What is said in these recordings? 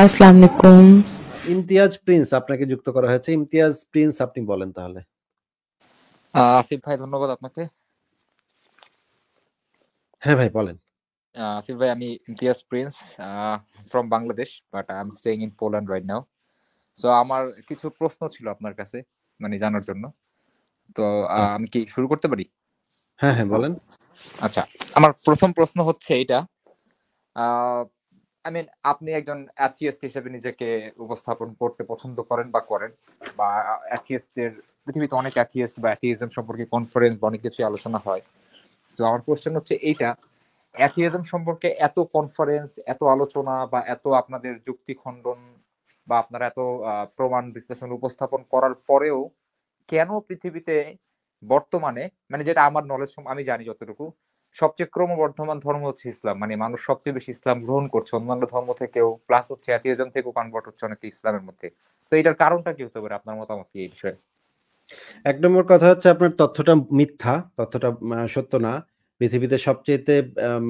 আসসালামু আলাইকুম ইমতিয়াজ প্রিন্স আপনাকে যুক্ত করা হয়েছে ইমতিয়াজ প্রিন্স আপনি বলেন তাহলে আসিফ ভাই ধন্যবাদ আপনাকে হ্যাঁ ভাই বলেন আসিফ ভাই আমি Imtiaz Prince from Bangladesh but I am staying in Poland right now so আমার কিছু প্রশ্ন ছিল আপনার কাছে মানে জানার জন্য তো হ্যাঁ। আমি কি শুরু করতে পারি হ্যাঁ হ্যাঁ বলেন আচ্ছা আমার প্রথম প্রশ্ন হচ্ছে এটা আই মিন আপনি একজন অ্যাথিয়েস্ট হিসেবে নিজেকে উপস্থাপন করতে পছন্দ করেন বা করেন বা অ্যাথিয়েস্টদের পৃথিবীতে অনেক অ্যাথিয়েস্ট বা অ্যাথিয়েজম সম্পর্কে কনফারেন্স বা অনেক কিছু আলোচনা হয় সো আমার কোশ্চেন হচ্ছে এইটা অ্যাথিয়েজম সম্পর্কে এত কনফারেন্স এত আলোচনা বা এত আপনাদের যুক্তি খণ্ডন বা আপনারা এত প্রমাণ বিশ্লেষণ উপস্থাপন করার পরেও কেন পৃথিবীতে বর্তমানে মানে যেটা আমার নলেজ আমি জানি যতটুকু সবচেয়ে ক্রমবর্ধমান ধর্ম হচ্ছে ইসলাম মানে মানুষ সবচেয়ে বেশি ইসলাম গ্রহণ করছে অন্যান্য ধর্ম থেকেও প্লাস হচ্ছে অ্যাথিজম থেকেও কনভার্ট হচ্ছে অনেকে ইসলামের মধ্যে তো এটার কারণটা কি হতে পারে আপনার মতামত কি এই বিষয়ে এক নম্বর কথা হচ্ছে আপনার তথ্যটা মিথ্যা তথ্যটা সত্য না পৃথিবীতে সবচেয়েতে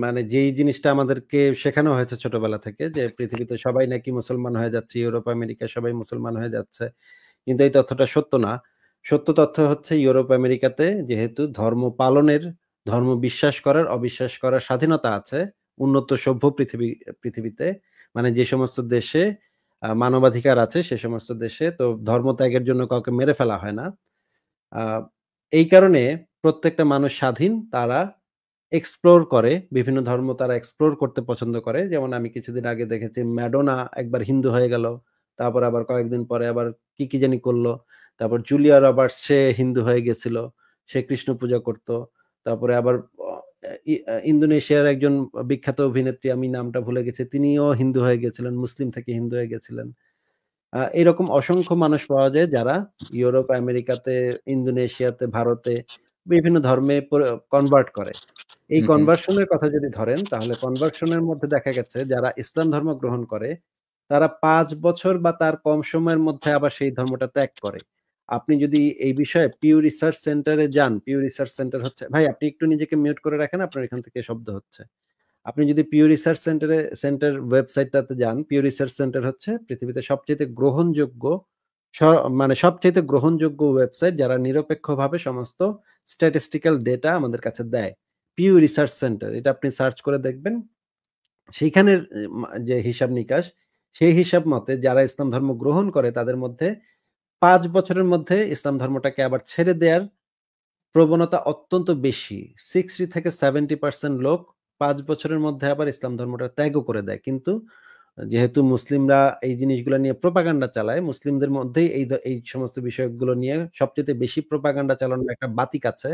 মানে যেই জিনিসটা আমাদেরকে শেখানো হয়েছে ছোটবেলা থেকে যে পৃথিবীতে সবাই নাকি মুসলমান হয়ে যাচ্ছে ইউরোপ আমেরিকা সবাই মুসলমান হয়ে যাচ্ছে কিন্তু এই তথ্যটা সত্য না সত্য তথ্য হচ্ছে ইউরোপ আমেরিকাতে যেহেতু ধর্ম পালনের ধর্ম বিশ্বাস করার অবিশ্বাস করার স্বাধীনতা আছে উন্নত সভ্য পৃথিবী পৃথিবীতে মানে যে সমস্ত দেশে মানবাধিকার আছে সে সমস্ত দেশে তো ধর্ম ত্যাগের জন্য কাউকে মেরে ফেলা হয় না এই কারণে প্রত্যেকটা মানুষ স্বাধীন তারা এক্সপ্লোর করে বিভিন্ন ধর্ম তারা এক্সপ্লোর করতে পছন্দ করে যেমন আমি কিছুদিন আগে দেখেছি ম্যাডোনা একবার হিন্দু হয়ে গেল তারপর আবার কয়েকদিন পরে আবার কি কি জানি করলো তারপর জুলিয়া রবার্টস সে হিন্দু হয়ে গেছিল সে কৃষ্ণ পূজা করতো তারপরে আবার ইন্দোনেশিয়ার একজন বিখ্যাত অভিনেত্রী আমি নামটা ভুলে গেছি তিনিও হিন্দু হয়ে গেছিলেন মুসলিম থেকে হিন্দু হয়ে গেছিলেন এরকম অসংখ্য মানুষ পাওয়া যায় যারা ইউরোপ আমেরিকাতে ইন্দোনেশিয়াতে ভারতে বিভিন্ন ধর্মে কনভার্ট করে এই কনভার্সনের কথা যদি ধরেন তাহলে কনভার্সনের মধ্যে দেখা গেছে যারা ইসলাম ধর্ম গ্রহণ করে তারা পাঁচ বছর বা তার কম সময়ের মধ্যে আবার সেই ধর্মটা ত্যাগ করে আপনি যদি এই বিষয়ে পিউ রিসার্চ সেন্টারে যান পিউ রিসার্চ সেন্টার হচ্ছে ভাই আপনি একটু নিজেকে মিউট করে রাখেন আপনার এখান থেকে শব্দ হচ্ছে আপনি যদি পিউ রিসার্চ সেন্টারে সেন্টার ওয়েবসাইটটাতে যান পিউ রিসার্চ সেন্টার হচ্ছে পৃথিবীতে সবচেয়ে গ্রহণযোগ্য মানে সবচেয়ে গ্রহণযোগ্য ওয়েবসাইট যারা নিরপেক্ষভাবে সমস্ত স্ট্যাটিস্টিক্যাল ডেটা আমাদের কাছে দেয় পিউ রিসার্চ সেন্টার এটা আপনি সার্চ করে দেখবেন সেইখানের যে হিসাব নিকাশ সেই হিসাব মতে যারা ইসলাম ধর্ম গ্রহণ করে তাদের মধ্যে পাঁচ বছরের মধ্যে ইসলাম ধর্মটাকে আবার ছেড়ে দেওয়ার প্রবণতা অত্যন্ত বেশি সিক্সটি থেকে সেভেন্টি পার্সেন্ট লোক পাঁচ বছরের মধ্যে আবার ইসলাম ধর্মটা ত্যাগও করে দেয় কিন্তু যেহেতু মুসলিমরা এই জিনিসগুলো নিয়ে প্রপাগান্ডা চালায় মুসলিমদের মধ্যেই এই এই সমস্ত বিষয়গুলো নিয়ে সবচেয়ে বেশি প্রপাগান্ডা চালানোর একটা বাতিক আছে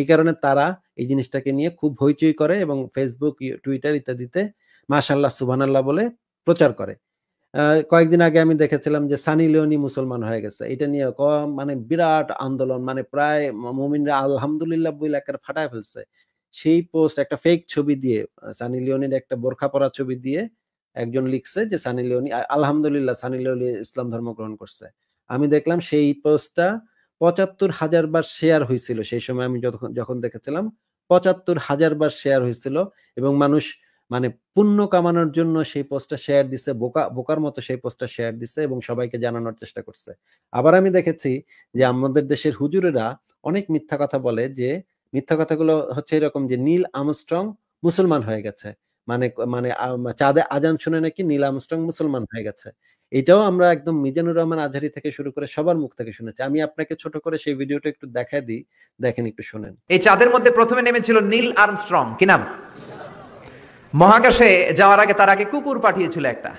এই কারণে তারা এই জিনিসটাকে নিয়ে খুব হইচই করে এবং ফেসবুক টুইটার ইত্যাদিতে মাশাল্লাহ সুবহানাল্লাহ বলে প্রচার করে কয়েকদিন আগে আমি দেখেছিলাম যে সানি লিওনি মুসলমান হয়ে গেছে এটা নিয়ে মানে বিরাট আন্দোলন মানে প্রায় মমিনরা আলহামদুলিল্লাহ বইল একের ফাটায় ফেলছে সেই পোস্ট একটা ফেক ছবি দিয়ে সানি লিওনির একটা বোরখা পরা ছবি দিয়ে একজন লিখছে যে সানি লিওনি আলহামদুলিল্লাহ সানি লিওনি ইসলাম ধর্ম গ্রহণ করছে আমি দেখলাম সেই পোস্টটা পঁচাত্তর হাজার বার শেয়ার হয়েছিল সেই সময় আমি যখন দেখেছিলাম পঁচাত্তর হাজার বার শেয়ার হয়েছিল এবং মানুষ মানে পুণ্য কামানোর জন্য সেই পোস্টটা শেয়ার দিছে বোকা বোকার মতো সেই পোস্টটা শেয়ার দিছে এবং সবাইকে জানানোর চেষ্টা করছে আবার আমি দেখেছি যে আমাদের দেশের হুজুরেরা অনেক মিথ্যা কথা বলে যে মিথ্যা কথাগুলো হচ্ছে এরকম যে নীল আমস্ট্রং মুসলমান হয়ে গেছে মানে মানে চাঁদে আজান শুনে নাকি নীল আমস্ট্রং মুসলমান হয়ে গেছে এটাও আমরা একদম মিজানুর রহমান আজহারি থেকে শুরু করে সবার মুখ থেকে শুনেছি আমি আপনাকে ছোট করে সেই ভিডিওটা একটু দেখায় দিই দেখেন একটু শোনেন এই চাঁদের মধ্যে প্রথমে নেমেছিল নীল আর্মস্ট্রং কি নাম মহাকাশে যাওয়ার আগে তার আগে কুকুর পাঠিয়েছিল একটা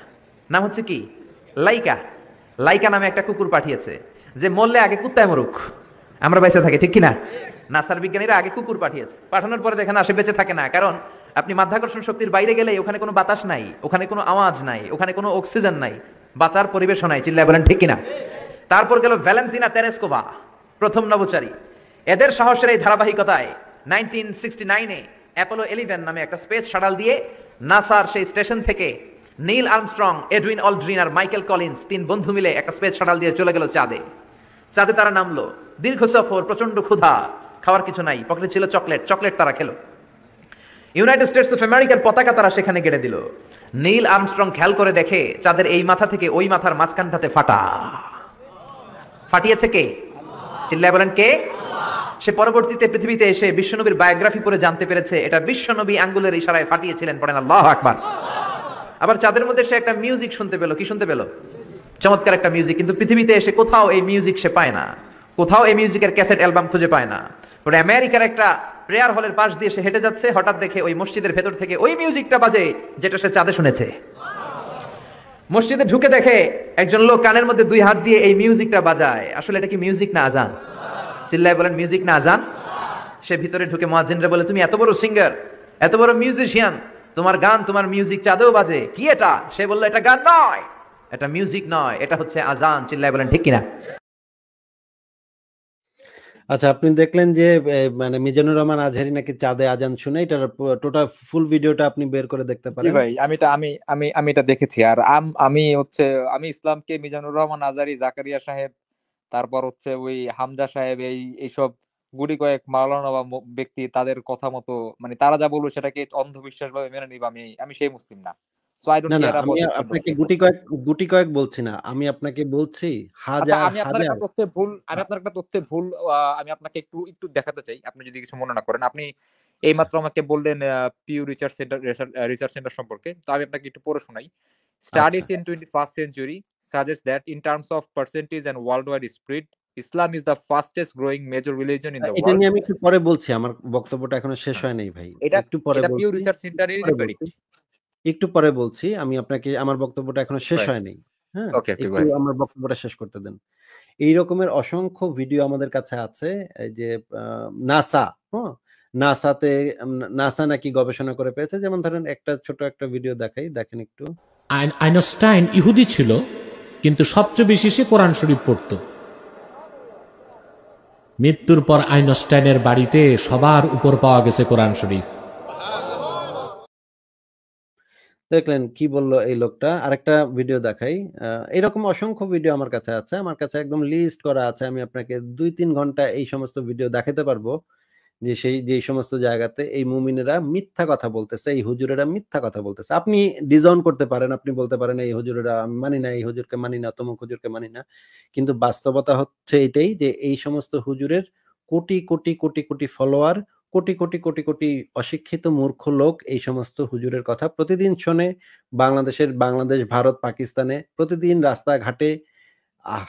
নাম হচ্ছে কি লাইকা লাইকা নামে একটা কুকুর পাঠিয়েছে যে মরলে আগে কুত্তায় মরুক আমরা বেঁচে থাকি ঠিক কিনা নাসার বিজ্ঞানীরা আগে কুকুর পাঠিয়েছে পাঠানোর পরে দেখেন আসে বেঁচে থাকে না কারণ আপনি মাধ্যাকর্ষণ শক্তির বাইরে গেলে ওখানে কোনো বাতাস নাই ওখানে কোনো আওয়াজ নাই ওখানে কোনো অক্সিজেন নাই বাঁচার পরিবেশ নাই চিল্লায় বলেন ঠিক কিনা তারপর গেল ভ্যালেন্টিনা তেরেসকোভা প্রথম নবচারী এদের সাহসের এই ধারাবাহিকতায় নাইনটিন সিক্সটি নাইনে অ্যাপোলো এলিভেন নামে একটা স্পেস শাটাল দিয়ে নাসার সেই স্টেশন থেকে নীল আর্মস্ট্রং এডুইন অলড্রিন আর মাইকেল কলিন্স তিন বন্ধু মিলে একটা স্পেস শাটাল দিয়ে চলে গেল চাঁদে চাঁদে তারা নামলো দীর্ঘ সফর প্রচন্ড ক্ষুধা খাওয়ার কিছু নাই পকেটে ছিল চকলেট চকলেট তারা খেলো ইউনাইটেড স্টেটস অফ আমেরিকার পতাকা তারা সেখানে গেড়ে দিল নীল আর্মস্ট্রং খেয়াল করে দেখে চাঁদের এই মাথা থেকে ওই মাথার মাঝখানটাতে ফাটা ফাটিয়েছে কে চিল্লায় বলেন কে সে পরবর্তীতে পৃথিবীতে এসে বিশ্বনবীর বায়োগ্রাফি পড়ে জানতে পেরেছে এটা বিশ্বনবী আঙ্গুলের ইশারায় ফাটিয়েছিলেন পড়েন আল্লাহ আকবার আবার চাঁদের মধ্যে সে একটা মিউজিক শুনতে পেলো কি শুনতে পেলো চমৎকার একটা মিউজিক কিন্তু পৃথিবীতে এসে কোথাও এই মিউজিক সে পায় না কোথাও এই মিউজিকের ক্যাসেট অ্যালবাম খুঁজে পায় না পরে আমেরিকার একটা প্রেয়ার হলের পাশ দিয়ে সে হেঁটে যাচ্ছে হঠাৎ দেখে ওই মসজিদের ভেতর থেকে ওই মিউজিকটা বাজে যেটা সে চাঁদে শুনেছে মসজিদে ঢুকে দেখে একজন লোক কানের মধ্যে দুই হাত দিয়ে এই মিউজিকটা বাজায় আসলে এটা কি মিউজিক না আজান চিল্লায় বলেন মিউজিক না আজান সে ভিতরে ঢুকে মহাজিনরা বলে তুমি এত বড় সিঙ্গার এত বড় মিউজিশিয়ান তোমার গান তোমার মিউজিক চাঁদেও বাজে কি এটা সে বললো এটা গান নয় এটা মিউজিক নয় এটা হচ্ছে আজান চিল্লায় বলেন ঠিক কিনা আচ্ছা আপনি দেখলেন যে মানে মিজানুর রহমান আজহারি নাকি চাঁদে আজান শুনে এটার টোটাল ফুল ভিডিওটা আপনি বের করে দেখতে পারেন ভাই আমি তো আমি আমি আমি এটা দেখেছি আর আমি হচ্ছে আমি ইসলামকে মিজানুর রহমান আজহারি জাকারিয়া সাহেব তারপর হচ্ছে ওই হামজা সাহেব এই এইসব গুড়ি কয়েক মাওলানা বা ব্যক্তি তাদের কথা মতো মানে তারা যা বলবে সেটাকে অন্ধবিশ্বাস ভাবে মেনে নিবা আমি আমি সেই মুসলিম না সো আই ডোন্ট কেয়ার আমি আপনাকে গুটি কয়েক গুটি কয়েক বলছি না আমি আপনাকে বলছি হাজার আচ্ছা, আমি আপনার একটা তথ্যে ভুল আমি আপনার একটা তথ্যে ভুল আমি আপনাকে একটু একটু দেখাতে চাই আপনি যদি কিছু মনে না করেন আপনি এই মাত্র আমাকে বললেন Pew Research Center Research Center সম্পর্কে তো আমি আপনাকে একটু পড়ে শোনাই 21st Islam is the fastest growing major religion in world এটা নিয়ে আমি একটু পরে বলছি আমার বক্তব্যটা এখনো শেষ হ্যাঁ। হয় নাই ভাই একটু পরে এটা পিউ রিসার্চ সেন্টারের রিপোর্ট একটু পরে বলছি আমি আপনাকে আমার বক্তব্যটা এখনো শেষ হয়নি হ্যাঁ আমার বক্তব্যটা শেষ করতে দেন এই রকমের অসংখ্য ভিডিও আমাদের কাছে আছে যে নাসা হ্যাঁ নাসাতে নাসা নাকি গবেষণা করে পেয়েছে যেমন ধরেন একটা ছোট একটা ভিডিও দেখাই দেখেন একটু আইনস্টাইন ইহুদি ছিল কিন্তু সবচেয়ে বেশি সে কোরআন শরীফ পড়ত মৃত্যুর পর আইনস্টাইনের বাড়িতে সবার উপর পাওয়া গেছে কোরআন শরীফ দেখলেন কি বললো এই লোকটা আরেকটা ভিডিও দেখাই এরকম অসংখ্য ভিডিও আমার কাছে আছে আমার কাছে একদম লিস্ট করা আছে আমি আপনাকে দুই তিন ঘন্টা এই সমস্ত ভিডিও দেখাতে পারবো যে সেই যে সমস্ত জায়গাতে এই মুমিনেরা মিথ্যা কথা বলতেছে এই হুজুরেরা মিথ্যা কথা বলতেছে আপনি ডিজাউন করতে পারেন আপনি বলতে পারেন এই হুজুরেরা আমি মানি না এই হুজুরকে মানি না তমুক হুজুরকে মানি না কিন্তু বাস্তবতা হচ্ছে এটাই যে এই সমস্ত হুজুরের কোটি কোটি কোটি কোটি ফলোয়ার কোটি কোটি কোটি কোটি অশিক্ষিত মূর্খ লোক এই সমস্ত হুজুরের কথা প্রতিদিন শোনে বাংলাদেশের বাংলাদেশ ভারত পাকিস্তানে প্রতিদিন রাস্তাঘাটে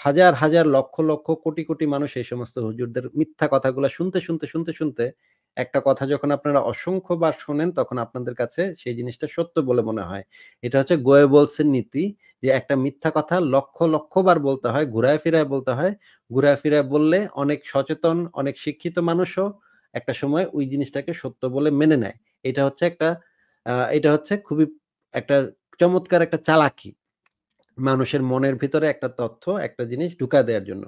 হাজার হাজার লক্ষ লক্ষ কোটি কোটি মানুষ এই সমস্ত হুজুরদের মিথ্যা কথাগুলো শুনতে শুনতে শুনতে শুনতে একটা কথা যখন আপনারা অসংখ্যবার শোনেন তখন আপনাদের কাছে সেই জিনিসটা সত্য বলে মনে হয় এটা হচ্ছে গোয়ে বলসের নীতি যে একটা মিথ্যা কথা লক্ষ লক্ষবার বলতে হয় ঘুরায় ফিরায় বলতে হয় ঘুরায় ফিরায় বললে অনেক সচেতন অনেক শিক্ষিত মানুষও একটা সময় ওই জিনিসটাকে সত্য বলে মেনে নেয় এটা হচ্ছে একটা এটা হচ্ছে খুবই একটা চমৎকার একটা চালাকি মানুষের মনের ভিতরে একটা তথ্য একটা জিনিস ঢুকা দেওয়ার জন্য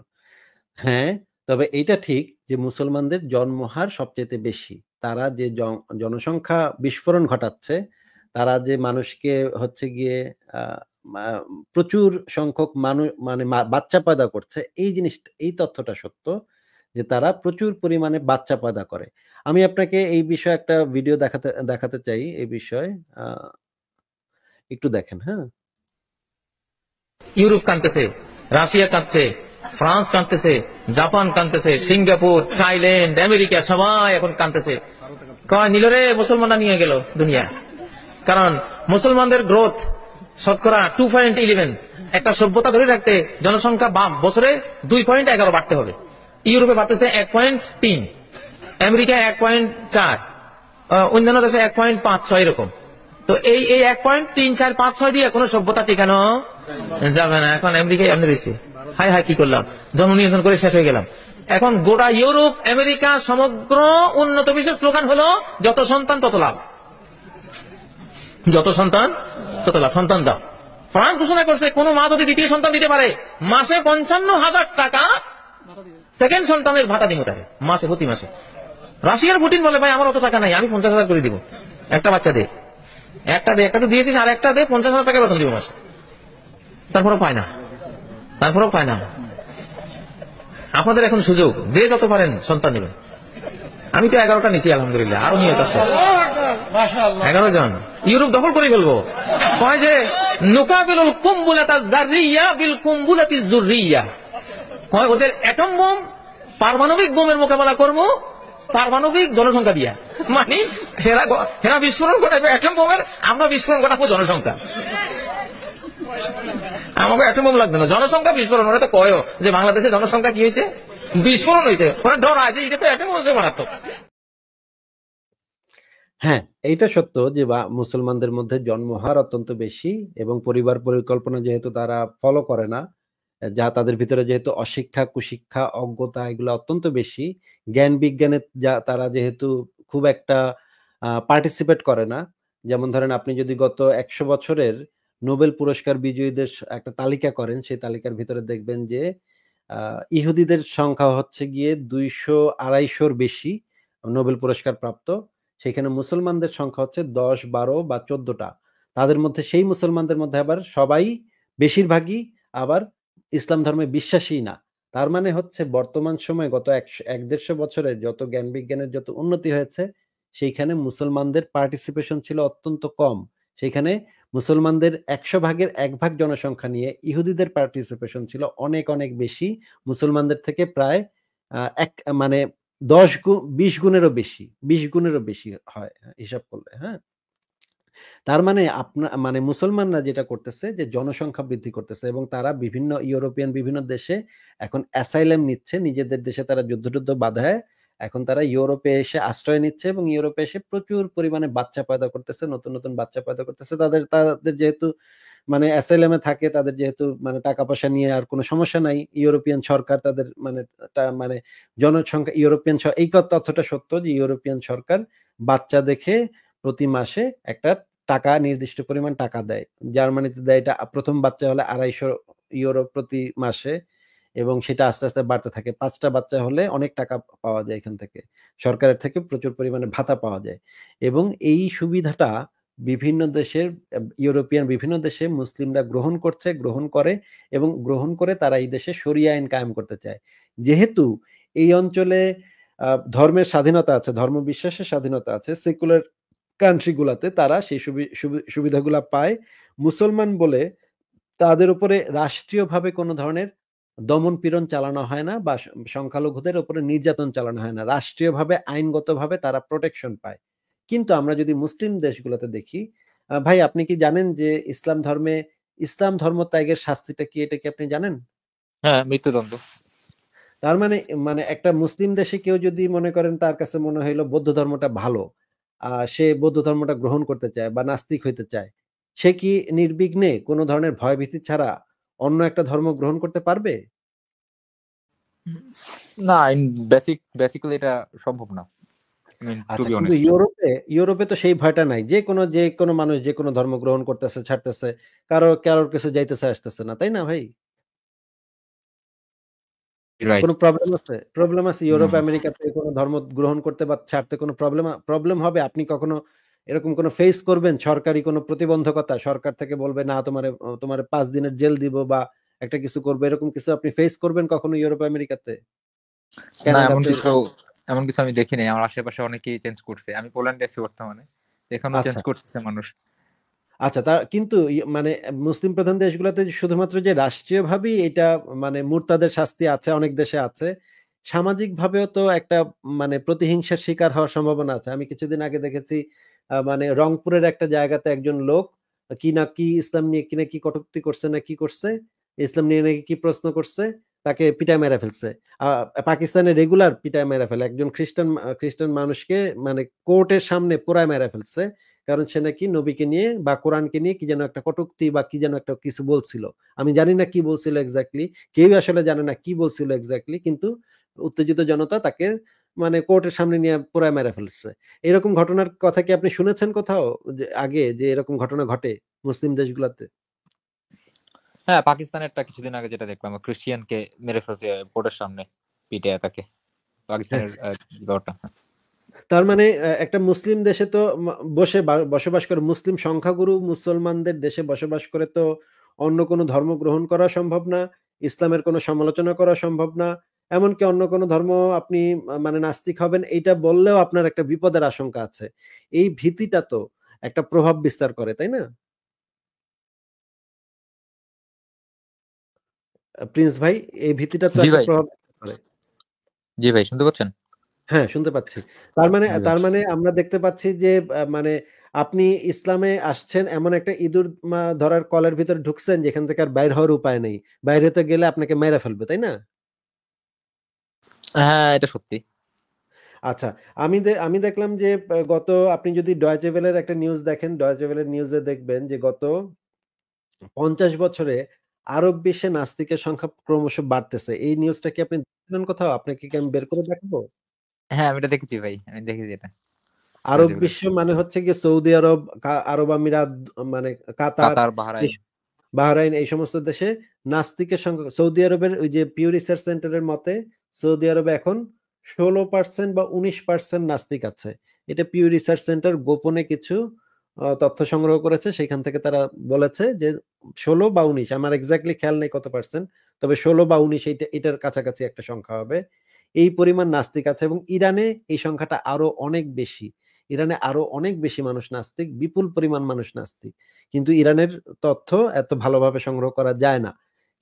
হ্যাঁ তবে এটা ঠিক যে মুসলমানদের জন্মহার সবচেয়ে বেশি তারা যে জনসংখ্যা বিস্ফোরণ ঘটাচ্ছে তারা যে মানুষকে হচ্ছে গিয়ে প্রচুর সংখ্যক মানুষ মানে বাচ্চা পয়দা করছে এই জিনিসটা এই তথ্যটা সত্য যে তারা প্রচুর পরিমাণে বাচ্চা পয়দা করে আমি আপনাকে এই বিষয়ে একটা ভিডিও দেখাতে দেখাতে চাই এই বিষয়ে একটু দেখেন হ্যাঁ ইউরোপ কাঁদতেছে রাশিয়া কাঁদছে ফ্রান্স কাঁদতেছে জাপান কাঁদতেছে সিঙ্গাপুর থাইল্যান্ড আমেরিকা সবাই এখন কাঁদতেছে কয় নিল রে মুসলমানরা নিয়ে গেল দুনিয়া কারণ মুসলমানদের গ্রোথ শতকরা টু পয়েন্ট ইলেভেন একটা সভ্যতা ধরে রাখতে জনসংখ্যা বাম বছরে দুই পয়েন্ট এগারো বাড়তে হবে ইউরোপে বাড়তেছে এক পয়েন্ট তিন আমেরিকা এক পয়েন্ট চার অন্যান্য দেশে এক পয়েন্ট পাঁচ ছয় এরকম তো এই এই এক পয়েন্ট তিন চার পাঁচ ছয় দিয়ে কোন সভ্যতা টিকানো যাবে না এখন আমেরিকায় আমি বেশি হাই হাই কি করলাম জন্ম নিয়ন্ত্রণ করে শেষ হয়ে গেলাম এখন গোটা ইউরোপ আমেরিকা সমগ্র উন্নত বিশ্বের স্লোগান হলো যত সন্তান তত লাভ যত সন্তান তত লাভ সন্তান দাও ফ্রান্স ঘোষণা করছে কোন মা যদি দ্বিতীয় সন্তান দিতে পারে মাসে পঞ্চান্ন হাজার টাকা সেকেন্ড সন্তানের ভাতা দিব তাকে মাসে প্রতি মাসে রাশিয়ার পুটিন বলে ভাই আমার অত টাকা নাই আমি পঞ্চাশ হাজার করে দিব একটা বাচ্চা দে একটা দে একটা তো দিয়েছিস আর একটা দে পঞ্চাশ হাজার টাকা বেতন দিব মাসে তারপরে পায় না তারপরেও পায় না আপনাদের এখন সুযোগ যে যত পারেন সন্তান নেবেন আমি তো এগারোটা নিচ্ছি আলহামদুলিল্লাহ আরো নিয়ে আছে এগারো জন ইউরোপ দখল করে ফেলবো কয় যে নোকাবিল কুম্বুলাতা জারিয়া বিল কুম্বুলাতি জুরিয়া হয় ওদের অ্যাটম বোম পারমাণবিক বোমের মোকাবেলা করব পারমাণবিক জনসংখ্যা দিয়া মানে হেরা হেরা বিস্ফোরণ ঘটাবে অ্যাটম বোমের আমরা বিস্ফোরণ ঘটাবো জনসংখ্যা আমাকে অ্যাটম বোম লাগবে না জনসংখ্যা বিস্ফোরণ ওরা তো কয়ও যে বাংলাদেশের জনসংখ্যা কি হয়েছে বিস্ফোরণ হয়েছে ওরা ডর আছে এটা তো অ্যাটম বোম মারাত্মক হ্যাঁ এইটা সত্য যে বা মুসলমানদের মধ্যে জন্মহার অত্যন্ত বেশি এবং পরিবার পরিকল্পনা যেহেতু তারা ফলো করে না যা তাদের ভিতরে যেহেতু অশিক্ষা কুশিক্ষা অজ্ঞতা এগুলো অত্যন্ত বেশি জ্ঞান বিজ্ঞানে যা তারা যেহেতু খুব একটা পার্টিসিপেট করে না যেমন ধরেন আপনি যদি গত একশো বছরের নোবেল পুরস্কার বিজয়ীদের একটা তালিকা করেন সেই তালিকার ভিতরে দেখবেন যে ইহুদিদের সংখ্যা হচ্ছে গিয়ে দুইশো আড়াইশোর বেশি নোবেল পুরস্কার প্রাপ্ত সেখানে মুসলমানদের সংখ্যা হচ্ছে দশ বারো বা চোদ্দটা তাদের মধ্যে সেই মুসলমানদের মধ্যে আবার সবাই বেশিরভাগই আবার ইসলাম ধর্মে বিশ্বাসী না তার মানে হচ্ছে বর্তমান সময়ে গত এক দেড়শো বছরে যত জ্ঞান বিজ্ঞানের যত উন্নতি হয়েছে সেইখানে মুসলমানদের পার্টিসিপেশন ছিল অত্যন্ত কম সেইখানে মুসলমানদের একশো ভাগের এক ভাগ জনসংখ্যা নিয়ে ইহুদিদের পার্টিসিপেশন ছিল অনেক অনেক বেশি মুসলমানদের থেকে প্রায় এক মানে দশ গুণ বিশ গুণেরও বেশি বিশ গুণেরও বেশি হয় হিসাব করলে হ্যাঁ তার মানে আপনার মানে মুসলমানরা যেটা করতেছে যে জনসংখ্যা বৃদ্ধি করতেছে এবং তারা বিভিন্ন ইউরোপিয়ান বিভিন্ন দেশে এখন অ্যাসাইলাম নিচ্ছে নিজেদের দেশে তারা যুদ্ধ টুদ্ধ বাধায় এখন তারা ইউরোপে এসে আশ্রয় নিচ্ছে এবং ইউরোপে এসে প্রচুর পরিমাণে বাচ্চা পয়দা করতেছে নতুন নতুন বাচ্চা পয়দা করতেছে তাদের তাদের যেহেতু মানে অ্যাসাইলামে থাকে তাদের যেহেতু মানে টাকা পয়সা নিয়ে আর কোনো সমস্যা নাই ইউরোপিয়ান সরকার তাদের মানে মানে জনসংখ্যা ইউরোপিয়ান এই তথ্যটা সত্য যে ইউরোপিয়ান সরকার বাচ্চা দেখে প্রতি মাসে একটা টাকা নির্দিষ্ট পরিমাণ টাকা দেয় জার্মানিতে দেয় এটা প্রথম বাচ্চা হলে আড়াইশো ইউরো প্রতি মাসে এবং সেটা আস্তে আস্তে বাড়তে থাকে পাঁচটা বাচ্চা হলে অনেক টাকা পাওয়া যায় এখান থেকে সরকারের থেকে প্রচুর পরিমাণে ভাতা পাওয়া যায় এবং এই সুবিধাটা বিভিন্ন দেশের ইউরোপিয়ান বিভিন্ন দেশে মুসলিমরা গ্রহণ করছে গ্রহণ করে এবং গ্রহণ করে তারা এই দেশে সরিয়া আইন কায়েম করতে চায় যেহেতু এই অঞ্চলে ধর্মের স্বাধীনতা আছে ধর্ম বিশ্বাসের স্বাধীনতা আছে সেকুলার কান্ট্রিগুলাতে তারা সেই সুবিধাগুলা পায় মুসলমান বলে তাদের উপরে রাষ্ট্রীয়ভাবে কোনো ধরনের দমন পীড়ন চালানো হয় না বা সংখ্যালঘুদের উপরে নির্যাতন চালানো হয় না রাষ্ট্রীয়ভাবে আইনগতভাবে তারা প্রোটেকশন পায় কিন্তু আমরা যদি মুসলিম দেশগুলোতে দেখি ভাই আপনি কি জানেন যে ইসলাম ধর্মে ইসলাম ধর্ম ত্যাগের শাস্তিটা কি এটা কি আপনি জানেন হ্যাঁ মৃত্যুদণ্ড তার মানে মানে একটা মুসলিম দেশে কেউ যদি মনে করেন তার কাছে মনে হইলো বৌদ্ধ ধর্মটা ভালো সে বৌদ্ধ ধর্মটা গ্রহণ করতে চায় বা নাস্তিক হইতে চায় সে কি নির্বিঘ্নে কোনো ধরনের ভয়ভীতি ছাড়া অন্য একটা ধর্ম গ্রহণ করতে পারবে না বেসিক বেসিক্যালি এটা সম্ভব না আচ্ছা, ইউরোপে ইউরোপে তো সেই ভয়টা নাই যে কোনো যে কোনো মানুষ যে কোনো ধর্ম গ্রহণ করতেছে ছাড়তেছে কারো কারোর কাছে যাইতেছে আসতেছে না তাই না ভাই কোনো প্রবলেম আছে প্রবলেম আছে ইউরোপ আমেরিকাতে mm. কোনো ধর্ম গ্রহণ করতে বা ছাড়তে কোনো প্রবলেম প্রবলেম হবে আপনি কখনো এরকম কোনো ফেস করবেন সরকারি কোনো প্রতিবন্ধকতা সরকার থেকে বলবে না তোমার তোমার পাঁচ দিনের জেল দিব বা একটা কিছু করবে এরকম কিছু আপনি ফেস করবেন কখনো ইউরোপ আমেরিকাতে এমন কিছু এমন কিছু আমি দেখিনি আমার আশেপাশে অনেকেই চেঞ্জ করছে আমি পোল্যান্ডে আছি বর্তমানে এখানে আচ্ছা। চেঞ্জ করতেছে মানুষ আচ্ছা তার কিন্তু ইয়ে মানে মুসলিম প্রধান দেশগুলোতে শুধুমাত্র যে রাষ্ট্রীয়ভাবেই এটা মানে মুরতাদের শাস্তি আছে অনেক দেশে আছে সামাজিকভাবেও তো একটা মানে প্রতিহিংসার শিকার হওয়ার সম্ভাবনা আছে আমি কিছুদিন আগে দেখেছি মানে রংপুরের একটা জায়গাতে একজন লোক কি না কি ইসলাম নিয়ে কি না কি কটুক্তি করছে না কি করছে ইসলাম নিয়ে নাকি কি প্রশ্ন করছে তাকে পিটায় মেরা ফেলছে পাকিস্তানে রেগুলার পিটায় মেরা ফেলে একজন খ্রিস্টান খ্রিস্টান মানুষকে মানে কোর্টের সামনে পোড়ায় মেরা ফেলছে কারণ সে নাকি নবীকে নিয়ে বা কোরআনকে নিয়ে কি যেন একটা কটুক্তি বা কি যেন একটা কিছু বলছিল আমি জানি না কি বলছিল এক্স্যাক্টলি কেউ আসলে জানে না কি বলছিল এক্স্যাক্টলি কিন্তু উত্তেজিত জনতা তাকে মানে কোর্টের সামনে নিয়ে পুরায় মেরে ফেলছে এরকম ঘটনার কথা কি আপনি শুনেছেন কোথাও আগে যে এরকম ঘটনা ঘটে মুসলিম দেশগুলোতে হ্যাঁ পাকিস্তানের একটা কিছুদিন আগে যেটা দেখলাম ক্রিশ্চিয়ানকে মেরে ফেলছে কোর্টের সামনে পিটে তাকে পাকিস্তানের ঘটনা তার মানে একটা মুসলিম দেশে তো বসে বসবাস করে মুসলিম সংখ্যাগুরু মুসলমানদের দেশে বসবাস করে তো অন্য কোনো ধর্ম গ্রহণ করা সম্ভব না ইসলামের কোনো সমালোচনা করা সম্ভব না এমনকি অন্য কোনো ধর্ম আপনি মানে নাস্তিক হবেন এইটা বললেও আপনার একটা বিপদের আশঙ্কা আছে এই ভীতিটা তো একটা প্রভাব বিস্তার করে তাই না প্রিন্স ভাই এই ভীতিটা তো প্রভাব করে জি ভাই শুনতে পাচ্ছেন হ্যাঁ শুনতে পাচ্ছি তার মানে তার মানে আমরা দেখতে পাচ্ছি যে মানে আপনি ইসলামে আসছেন এমন একটা ইঁদুর ধরার কলের ভিতরে ঢুকছেন যেখান থেকে আর বাইর হওয়ার উপায় নেই বাইরে তো গেলে আপনাকে মেরে ফেলবে তাই না হ্যাঁ এটা সত্যি আচ্ছা আমি আমি দেখলাম যে গত আপনি যদি ডয়চেভেলের একটা নিউজ দেখেন ডয়চেভেলের নিউজে দেখবেন যে গত পঞ্চাশ বছরে আরব বিশ্বে নাস্তিকের সংখ্যা ক্রমশ বাড়তেছে এই নিউজটা কি আপনি কোথাও আপনাকে কি আমি বের করে দেখাবো হ্যাঁ আমি এটা দেখেছি ভাই আমি দেখেছি এটা আরব বিশ্ব মানে হচ্ছে গিয়ে সৌদি আরব আরব আমিরাত মানে কাতার বাহরাইন এই সমস্ত দেশে নাস্তিকের সংখ্যা সৌদি আরবের ওই যে পিউ রিসার্চ সেন্টারের মতে সৌদি আরবে এখন ষোলো পার্সেন্ট বা উনিশ পার্সেন্ট নাস্তিক আছে এটা পিউ রিসার্চ সেন্টার গোপনে কিছু তথ্য সংগ্রহ করেছে সেখান থেকে তারা বলেছে যে ষোলো বা উনিশ আমার এক্স্যাক্টলি খেয়াল নেই কত পার্সেন্ট তবে ষোলো বা উনিশ এইটা এটার কাছাকাছি একটা সংখ্যা হবে এই পরিমাণ নাস্তিক আছে এবং ইরানে এই সংখ্যাটা আরো অনেক বেশি ইরানে আরো অনেক বেশি মানুষ নাস্তিক বিপুল পরিমাণ মানুষ নাস্তিক কিন্তু ইরানের তথ্য এত ভালোভাবে সংগ্রহ করা যায় না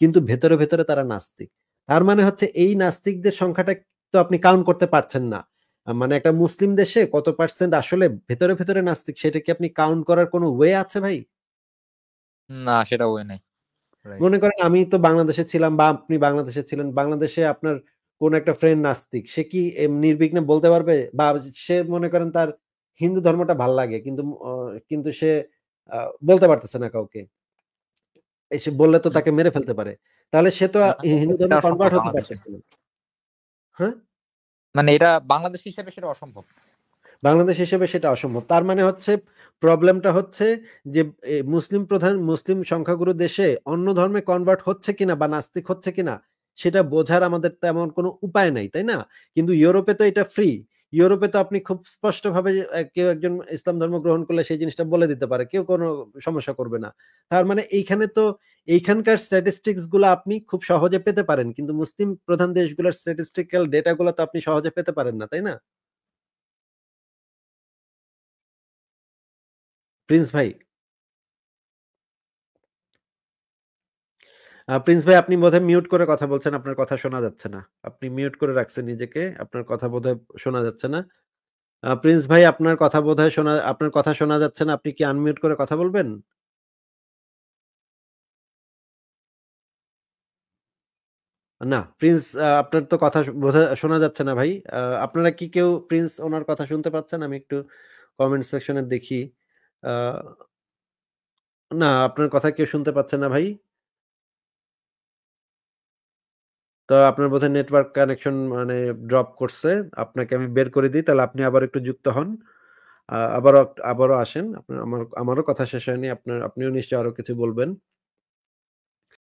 কিন্তু ভেতরে ভেতরে তারা নাস্তিক তার মানে হচ্ছে এই নাস্তিকদের সংখ্যাটা তো আপনি কাউন্ট করতে পারছেন না মানে একটা মুসলিম দেশে কত পার্সেন্ট আসলে ভেতরে ভেতরে নাস্তিক সেটা কি আপনি কাউন্ট করার কোনো ওয়ে আছে ভাই না সেটা ওয়ে নাই মনে করেন আমি তো বাংলাদেশে ছিলাম বা আপনি বাংলাদেশে ছিলেন বাংলাদেশে আপনার কোন একটা ফ্রেন্ড নাস্তিক সে কি নির্বিঘ্নে বলতে পারবে বা সে মনে করেন তার হিন্দু ধর্মটা ভাল লাগে কিন্তু কিন্তু সে বলতে পারতেছে না কাউকে এসে বললে তো তাকে মেরে ফেলতে পারে তাহলে সে তো হিন্দু ধর্মে কনভার্ট হতে পারতেছে না হ্যাঁ মানে এটা বাংলাদেশ হিসেবে সেটা অসম্ভব বাংলাদেশ হিসেবে সেটা অসম্ভব তার মানে হচ্ছে প্রবলেমটা হচ্ছে যে মুসলিম প্রধান মুসলিম সংখ্যাগুরু দেশে অন্য ধর্মে কনভার্ট হচ্ছে কিনা বা নাস্তিক হচ্ছে কিনা সেটা বোঝার আমাদের তেমন কোনো উপায় নাই তাই না কিন্তু ইউরোপে তো এটা ফ্রি ইউরোপে তো আপনি খুব স্পষ্টভাবে কেউ একজন ইসলাম ধর্ম গ্রহণ করলে সেই জিনিসটা বলে দিতে পারে কেউ কোনো সমস্যা করবে না তার মানে এইখানে তো এইখানকার স্ট্যাটিস্টিক্স গুলো আপনি খুব সহজে পেতে পারেন কিন্তু মুসলিম প্রধান দেশগুলোর স্ট্যাটিস্টিক্যাল ডেটা গুলো তো আপনি সহজে পেতে পারেন না তাই না প্রিন্স ভাই প্রিন্স ভাই আপনি বোধহয় মিউট করে কথা বলছেন আপনার কথা শোনা যাচ্ছে না আপনি মিউট করে রাখছেন নিজেকে আপনার কথা বোধ শোনা যাচ্ছে না প্রিন্স ভাই আপনার কথা বোধ শোনা আপনার কথা শোনা যাচ্ছে না আপনি কি আনমিউট করে কথা বলবেন না প্রিন্স আপনার তো কথা বোঝা শোনা যাচ্ছে না ভাই আপনারা কি কেউ প্রিন্স ওনার কথা শুনতে পাচ্ছেন আমি একটু কমেন্ট সেকশনে দেখি না আপনার কথা কেউ শুনতে পাচ্ছে না ভাই তো আপনার বোধহয় নেটওয়ার্ক কানেকশন মানে ড্রপ করছে আপনাকে আমি বের করে দিই তাহলে আপনি আবার একটু যুক্ত হন আবারও আবারও আসেন আপনার আমার আমারও কথা শেষ হয়নি আপনার আপনিও নিশ্চয়ই আরও কিছু বলবেন